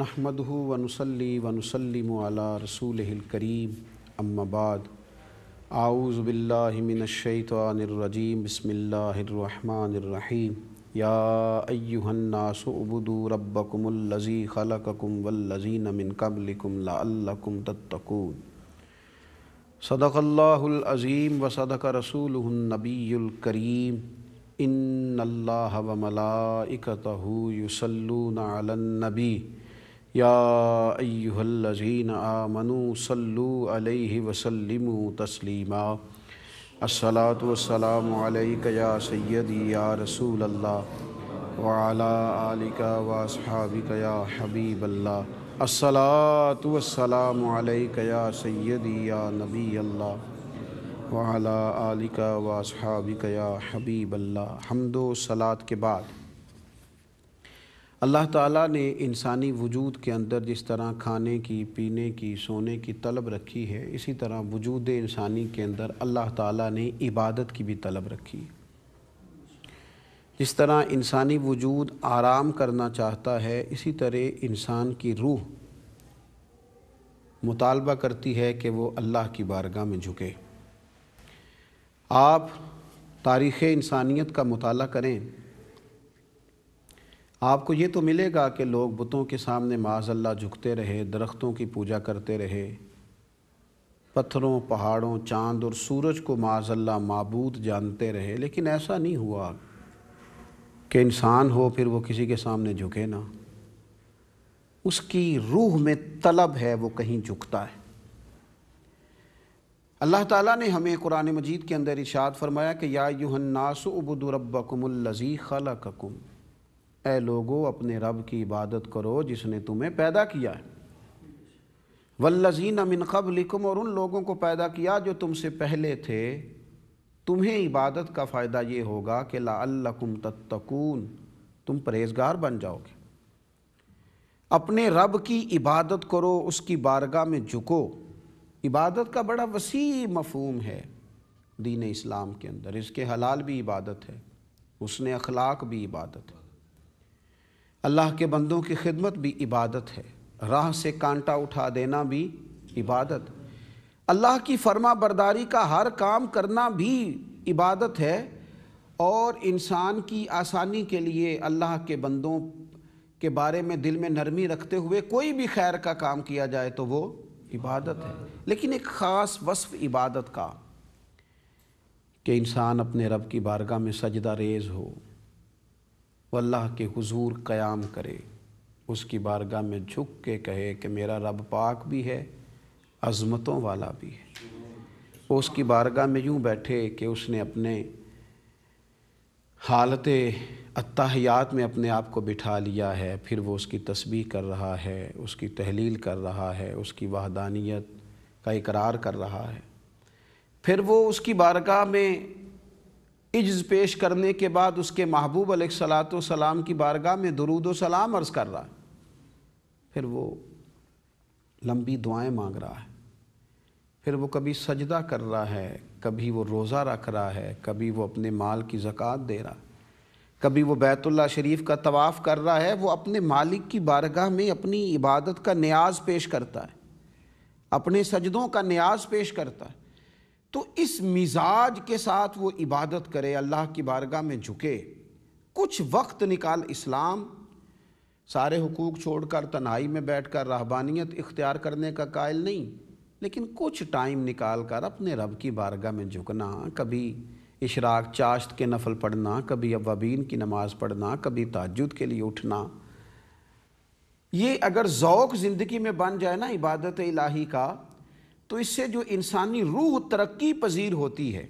नहमद वनसली वनसलम आला रसूल करीम अम्माबाद आऊज़बिल्लिमिनशैतरजीम बसमीम या अयुन्नासबुदू रब्बकुमल्लज़ी खलककुम वल्लज़ीन मिन कबलिकुम लअल्लकुम तत्तकून सदक़ल्लाज़ीम व सदक रसूलनबीकरीम इन अल्लाह व मलाइकतहू युसल्लून अलन्नबी याजीन आ आमनु सल्लु अलैहि वसल्लिमु तस्लीमा अस्सलातु या सैयदी या रसूल अल्लाह वाला आलिका वासहाबिक या हबीब अल्लाह अस्सलातु वस्सलाम या सैयदी या नबी अल्लाह वाला आलिका वासहाबिक या हबीब अल्लाह हमदो सलात के बाद अल्लाह ताला ने इंसानी वजूद के अंदर जिस तरह खाने की पीने की सोने की तलब रखी है इसी तरह वजूद इंसानी के अंदर अल्लाह ताला ने इबादत की भी तलब रखी जिस तरह इंसानी वजूद आराम करना चाहता है इसी तरह इंसान की रूह मुतालबा करती है कि वो अल्लाह की बारगाह में झुके आप तारीख़ इंसानियत का मताल करें आपको ये तो मिलेगा कि लोग बुतों के सामने माजल्ला झुकते रहे दरख्तों की पूजा करते रहे पत्थरों पहाड़ों चांद और सूरज को माजल्ला मबूद जानते रहे लेकिन ऐसा नहीं हुआ कि इंसान हो फिर वो किसी के सामने झुके ना उसकी रूह में तलब है वो कहीं झुकता है अल्लाह ताला ने हमें कुरान मजीद के अंदर इशाद फरमाया कि या यूहन्नास उबुदरबकुमल्लजी खलकुम ए लोगो अपने रब की इबादत करो जिसने तुम्हें पैदा किया है वल्लजीन अमिन कबलिकुम और उन लोगों को पैदा किया जो तुमसे पहले थे तुम्हें इबादत का फ़ायदा ये होगा कि लाकुम तत्तकून तुम परहेजगार बन जाओगे अपने रब की इबादत करो उसकी बारगाह में झुको इबादत का बड़ा वसी मफहम है दीन इस्लाम के अंदर इसके हलाल भी इबादत है उसने अखलाक भी इबादत है अल्लाह के बंदों की खिदमत भी इबादत है राह से कांटा उठा देना भी इबादत अल्लाह की फर्मा बरदारी का हर काम करना भी इबादत है और इंसान की आसानी के लिए अल्लाह के बंदों के बारे में दिल में नरमी रखते हुए कोई भी खैर का काम किया जाए तो वो इबादत है लेकिन एक ख़ास वसफ़ इबादत का कि इंसान अपने रब की बारगाह में सजदा रेज हो वो अल्लाह के हुजूर क़याम करे उसकी बारगाह में झुक के कहे कि मेरा रब पाक भी है अज़मतों वाला भी है वो उसकी बारगाह में यूँ बैठे कि उसने अपने हालत अतहयात में अपने आप को बिठा लिया है फिर वो उसकी तस्बीह कर रहा है उसकी तहलील कर रहा है उसकी वहदानियत का इकरार कर रहा है फिर वो उसकी बारगाह में इज्ज़ पेश करने के बाद उसके महबूब सलाम की बारगाह में दरूद सलाम अर्ज़ कर रहा है फिर वो लंबी दुआएं मांग रहा है फिर वो कभी सजदा कर रहा है कभी वो रोज़ा रख रहा है कभी वो अपने माल की ज़क़़त दे रहा है कभी वो बैतुल्ला शरीफ का तवाफ़ कर रहा है वो अपने मालिक की बारगाह में अपनी इबादत का न्याज पेश करता है अपने सजदों का न्याज पेश करता है तो इस मिजाज के साथ वो इबादत करे अल्लाह की बारगाह में झुके कुछ वक्त निकाल इस्लाम सारे हकूक़ छोड़कर तनाई में बैठकर रहबानियत इख्तियार करने का कायल नहीं लेकिन कुछ टाइम निकाल कर अपने रब की बारगाह में झुकना कभी इशराक चाश्त के नफल पढ़ना कभी अवाबीन की नमाज़ पढ़ना कभी ताजुद के लिए उठना ये अगर ओक़ ज़िंदगी में बन जाए ना इबादत इलाही का तो इससे जो इंसानी रूह तरक्की पजीर होती है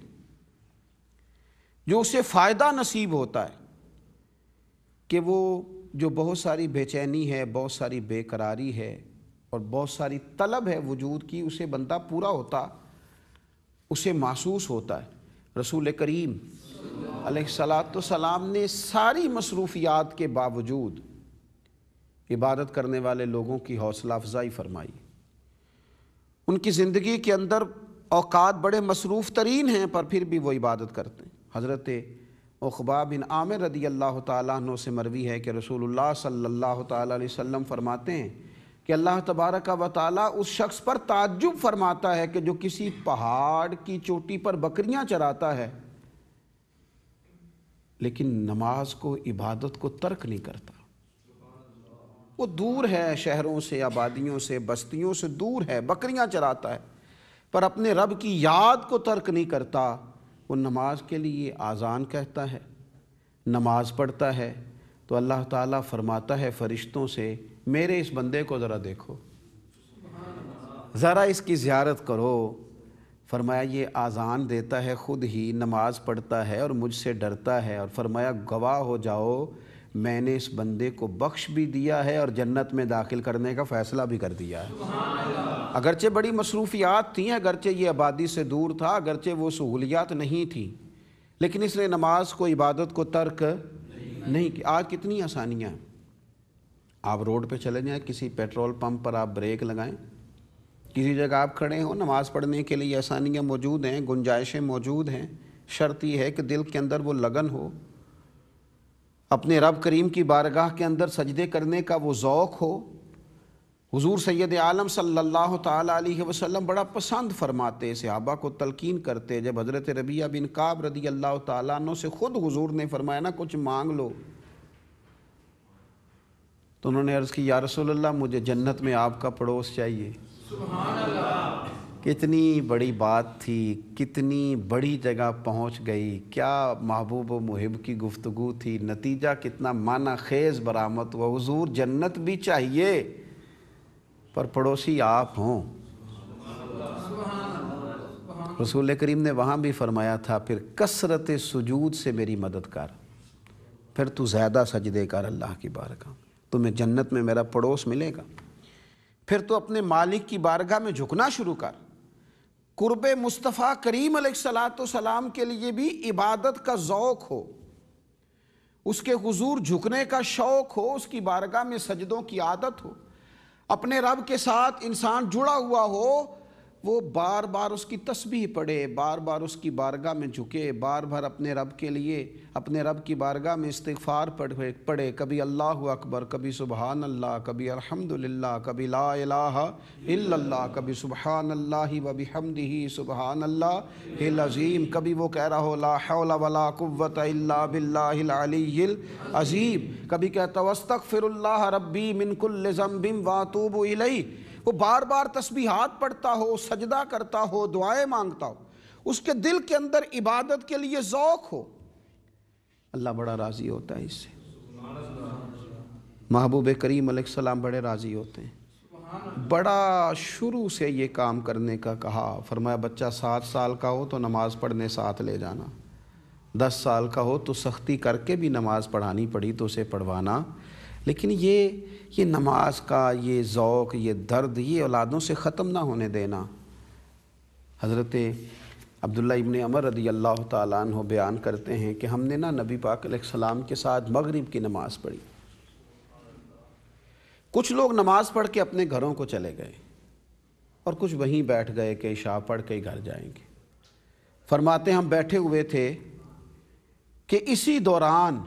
जो उसे फ़ायदा नसीब होता है कि वो जो बहुत सारी बेचैनी है बहुत सारी बेकरारी है और बहुत सारी तलब है वजूद की उसे बंदा पूरा होता उसे महसूस होता है रसूल करीम सलाम ने सारी मसरूफियात के बावजूद इबादत करने वाले लोगों की हौसला अफजाई फरमाई उनकी ज़िंदगी के अंदर औकात बड़े मसरूफ़ तरीन हैं पर फिर भी वो इबादत करते हैं हज़रत उखबा बिन आमिर रदी अल्लाह तु से मरवी है कि रसूल सल्ला वसम फरमाते हैं कि अल्लाह तबारक व ताली उस शख्स पर ताजुब फरमाता है कि जो किसी पहाड़ की चोटी पर बकरियाँ चराता है लेकिन नमाज को इबादत को तर्क नहीं करता वो दूर है शहरों से आबादियों से बस्तियों से दूर है बकरियां चराता है पर अपने रब की याद को तर्क नहीं करता वो नमाज के लिए आज़ान कहता है नमाज पढ़ता है तो अल्लाह ताला फरमाता है फ़रिश्तों से मेरे इस बंदे को ज़रा देखो ज़रा इसकी ज़्यारत करो फरमाया ये आज़ान देता है ख़ुद ही नमाज़ पढ़ता है और मुझसे डरता है और फरमाया गवाह हो जाओ मैंने इस बंदे को बख्श भी दिया है और जन्नत में दाखिल करने का फ़ैसला भी कर दिया है अगरचे बड़ी मसरूफियात थी अगरचे ये आबादी से दूर था अगरचे वो सहूलियात नहीं थी लेकिन इसने नमाज को इबादत को तर्क नहीं, नहीं किया आज कितनी आसानियाँ आप रोड पे चले जाएँ किसी पेट्रोल पंप पर आप ब्रेक लगाएं किसी जगह आप खड़े हों नमाज़ पढ़ने के लिए आसानियाँ मौजूद हैं गुंजाइशें मौजूद हैं शर्त यह है कि दिल के अंदर वो लगन हो अपने रब करीम की बारगाह के अंदर सजदे करने का वो ओक़ हो हुजूर सैद आलम सल्लल्लाहु अलैहि वसल्लम बड़ा पसंद फरमाते सहाबा को तलकीन करते जब हज़रत रबिया बिन काब रदी अल्लाह तु से ख़ुद हुजूर ने फरमाया ना कुछ मांग लो तो उन्होंने अर्ज़ की या रसोल्ला मुझे जन्नत में आपका पड़ोस चाहिए कितनी बड़ी बात थी कितनी बड़ी जगह पहुंच गई क्या महबूब मुहिब की गुफ्तगु थी नतीजा कितना माना खेज बरामद हुआ हजूर जन्नत भी चाहिए पर पड़ोसी आप हों रसूल करीम ने वहाँ भी फरमाया था फिर कसरत सजूद से मेरी मदद कर फिर तू ज़्यादा सजदे कर अल्लाह की बारगाह तुम्हें जन्नत में मेरा पड़ोस मिलेगा फिर तो अपने मालिक की बारगाह में झुकना शुरू कर कुर्ब मुस्तफ़ा करीम सलाम के लिए भी इबादत का ओक़ हो उसके हुजूर झुकने का शौक़ हो उसकी बारगाह में सजदों की आदत हो अपने रब के साथ इंसान जुड़ा हुआ हो वो बार बार उसकी तस्बीह पढ़े बार बार उसकी बारगाह में झुके बार बार अपने रब के लिए अपने रब की बारगाह में इस्तफ़ार पढ़े पढ़े कभी अल्लाह अकबर कभी सुबहान अल्लाह कभी अलहमदिल्ला कभी ला इल्लल्लाह कभी सुबहान अल्लाह वबी हमदी सुबहान अल्लाह अज़ीम कभी वो कह रहा हो ला हौला वला कुव्वत इल्ला बिल्लाहिल अज़ीम कभी कहता वस्तफ़िरुल्लाह रब्बी मिनकुल ज़म्बिम वातूब इलई वो बार बार तस्बीहात पढ़ता हो सजदा करता हो दुआएं मांगता हो उसके दिल के अंदर इबादत के लिए ज़ौक हो अल्लाह बड़ा राज़ी होता है इससे महबूब करीम सलाम बड़े राज़ी होते हैं बड़ा शुरू से ये काम करने का कहा फरमाया बच्चा सात साल का हो तो नमाज़ पढ़ने साथ ले जाना दस साल का हो तो सख्ती करके भी नमाज़ पढ़ानी पड़ी तो उसे पढ़वाना लेकिन ये ये नमाज का ये ओक़ ये दर्द ये औलादों से ख़त्म ना होने देना हज़रत अब्दुल्ला इबन अमर रदी अल्लाह तु बयान करते हैं कि हमने ना नबी पाक सलाम के साथ मग़रब की नमाज़ पढ़ी कुछ लोग नमाज़ पढ़ के अपने घरों को चले गए और कुछ वहीं बैठ गए कि शाह पढ़ के घर जाएंगे फरमाते हम बैठे हुए थे कि इसी दौरान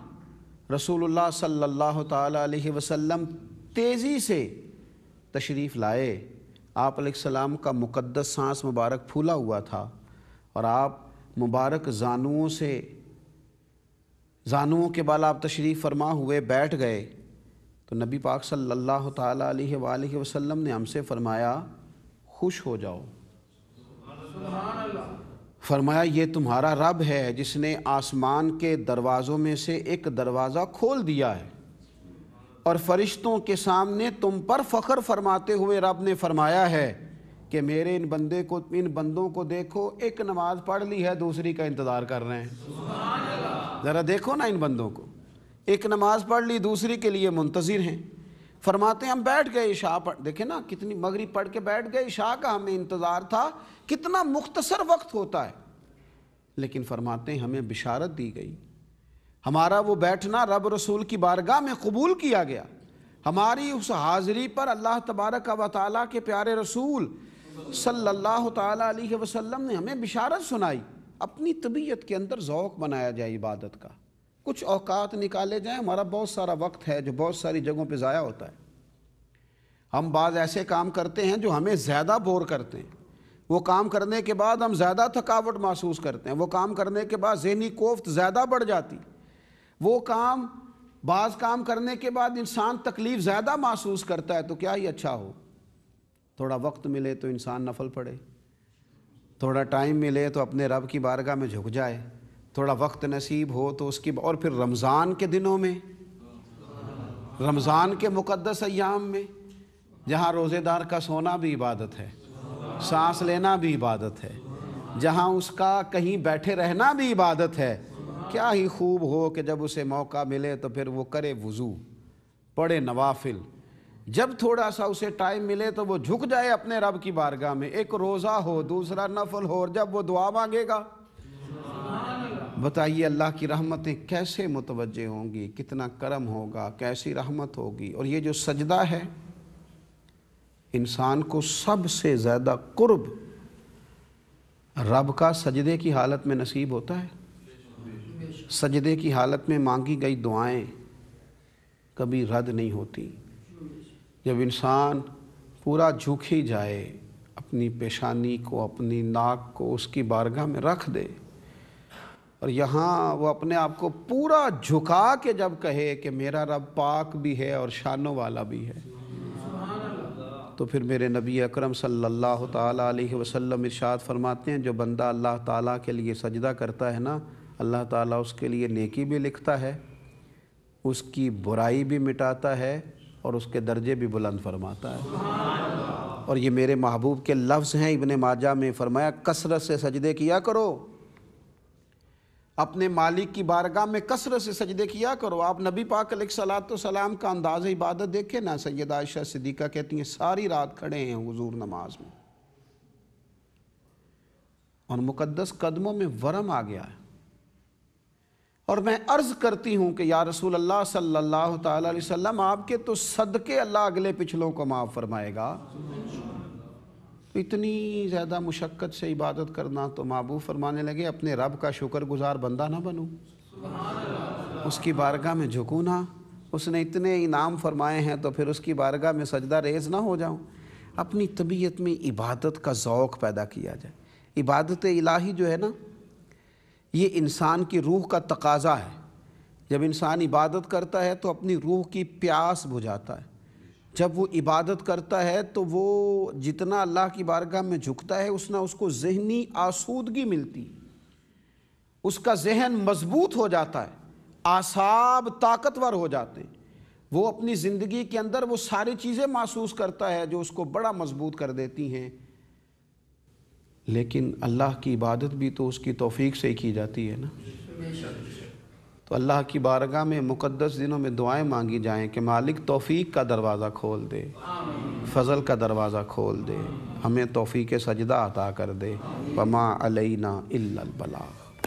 रसूलुल्लाह सल्लल्लाहु अलैहि वसल्लम तेज़ी से तशरीफ़ लाए आप सलाम का मुकद्दस सांस मुबारक फूला हुआ था और आप मुबारक जानुओं से जानुओं के बाल आप तशरीफ़ फरमा हुए बैठ गए तो नबी पाक सल्लल्लाहु अलैहि वसल्लम ने हमसे फ़रमाया खुश हो जाओ फरमाया ये तुम्हारा रब है जिसने आसमान के दरवाज़ों में से एक दरवाज़ा खोल दिया है और फरिश्तों के सामने तुम पर फ़ख्र फरमाते हुए रब ने फरमाया है कि मेरे इन बंदे को इन बंदों को देखो एक नमाज पढ़ ली है दूसरी का इंतज़ार कर रहे हैं ज़रा देखो ना इन बंदों को एक नमाज़ पढ़ ली दूसरी के लिए मुंतज़र हैं फरमाते हम बैठ गए शाह पढ़ देखे ना कितनी मगरी पढ़ के बैठ गए शाह का हमें इंतज़ार था कितना मुख्तसर वक्त होता है लेकिन फरमाते हैं हमें बिशारत दी गई हमारा वो बैठना रब रसूल की बारगाह में कबूल किया गया हमारी उस हाज़िरी पर अल्लाह तबारक व ताली के प्यारे रसूल सल्लल्लाहु अलैहि वसल्लम ने हमें बिशारत सुनाई अपनी तबीयत के अंदर ओक़ बनाया जाए इबादत का कुछ औकात निकाले जाएं हमारा बहुत सारा वक्त है जो बहुत सारी जगहों पे ज़ाया होता है हम बाज़ ऐसे काम करते हैं जो हमें ज़्यादा बोर करते हैं वो काम करने के बाद हम ज़्यादा थकावट महसूस करते हैं वो काम करने के बाद जहनी कोफ्त ज़्यादा बढ़ जाती वो काम बाज़ काम करने के बाद इंसान तकलीफ़ ज़्यादा महसूस करता है तो क्या ही अच्छा हो थोड़ा वक्त मिले तो इंसान नफल पड़े थोड़ा टाइम मिले तो अपने रब की बारगाह में झुक जाए थोड़ा वक्त नसीब हो तो उसकी और फिर रमज़ान के दिनों में रमज़ान के मुकद्दस अयाम में जहाँ रोज़ेदार का सोना भी इबादत है सांस लेना भी इबादत है जहाँ उसका कहीं बैठे रहना भी इबादत है क्या ही खूब हो कि जब उसे मौका मिले तो फिर वो करे वज़ू पढ़े नवाफिल जब थोड़ा सा उसे टाइम मिले तो वो झुक जाए अपने रब की बारगाह में एक रोज़ा हो दूसरा नफल हो और जब वो दुआ मांगेगा बताइए अल्लाह की रहमतें कैसे मुतवज होंगी कितना करम होगा कैसी रहमत होगी और ये जो सजदा है इंसान को सबसे ज़्यादा कुर्ब रब का सजदे की हालत में नसीब होता है सजदे की हालत में मांगी गई दुआएं कभी रद्द नहीं होती जब इंसान पूरा झुक ही जाए अपनी पेशानी को अपनी नाक को उसकी बारगाह में रख दे और यहाँ वो अपने आप को पूरा झुका के जब कहे कि मेरा रब पाक भी है और शानों वाला भी है तो फिर मेरे नबी अकरम सल्लल्लाहु अलैहि वसल्लम इरशाद फरमाते हैं जो बंदा अल्लाह ताला के लिए सजदा करता है ना अल्लाह ताला उसके लिए नेकी भी लिखता है उसकी बुराई भी मिटाता है और उसके दर्जे भी बुलंद फरमाता है और ये मेरे महबूब के लफ्ज़ हैं इबन माजा में फरमाया कसरत से सजदे किया करो अपने मालिक की बारगाह में कसरत से सजदे किया करो आप नबी पाक सलाम का अंदाज इबादत देखे ना सैद आयशा सिद्दीका कहती हैं सारी रात खड़े हैं हुजूर नमाज में और मुकद्दस कदमों में वरम आ गया है और मैं अर्ज़ करती हूँ कि या रसूल अल्लाह सल्लल्लाहु अलैहि वसल्लम आपके तो सदके अल्लाह अगले पिछलों को माफ़ फरमाएगा तो इतनी ज़्यादा मुशक्क़त से इबादत करना तो मबू फरमाने लगे अपने रब का शुक्र गुज़ार बंदा ना बनूँ उसकी बारगाह में झुकू ना उसने इतने इनाम फरमाए हैं तो फिर उसकी बारगाह में सजदा रेज ना हो जाऊँ अपनी तबीयत में इबादत का ओक़ पैदा किया जाए इबादत इलाही जो है ना ये इंसान की रूह का तकाजा है जब इंसान इबादत करता है तो अपनी रूह की प्यास बुझाता है जब वो इबादत करता है तो वो जितना अल्लाह की बारगाह में झुकता है उसना उसको जहनी आसूदगी मिलती उसका जहन मजबूत हो जाता है आसाब ताकतवर हो जाते हैं वो अपनी ज़िंदगी के अंदर वो सारी चीज़ें महसूस करता है जो उसको बड़ा मजबूत कर देती हैं लेकिन अल्लाह की इबादत भी तो उसकी तोफ़ी से ही की जाती है ना तो अल्लाह की बारगाह में मुक़दस दिनों में दुआएं मांगी जाएं कि मालिक तौफीक का दरवाज़ा खोल दे फजल का दरवाज़ा खोल दे हमें तोफ़ी के सजदा अता कर दे पमा अलैना इल्लल बलाग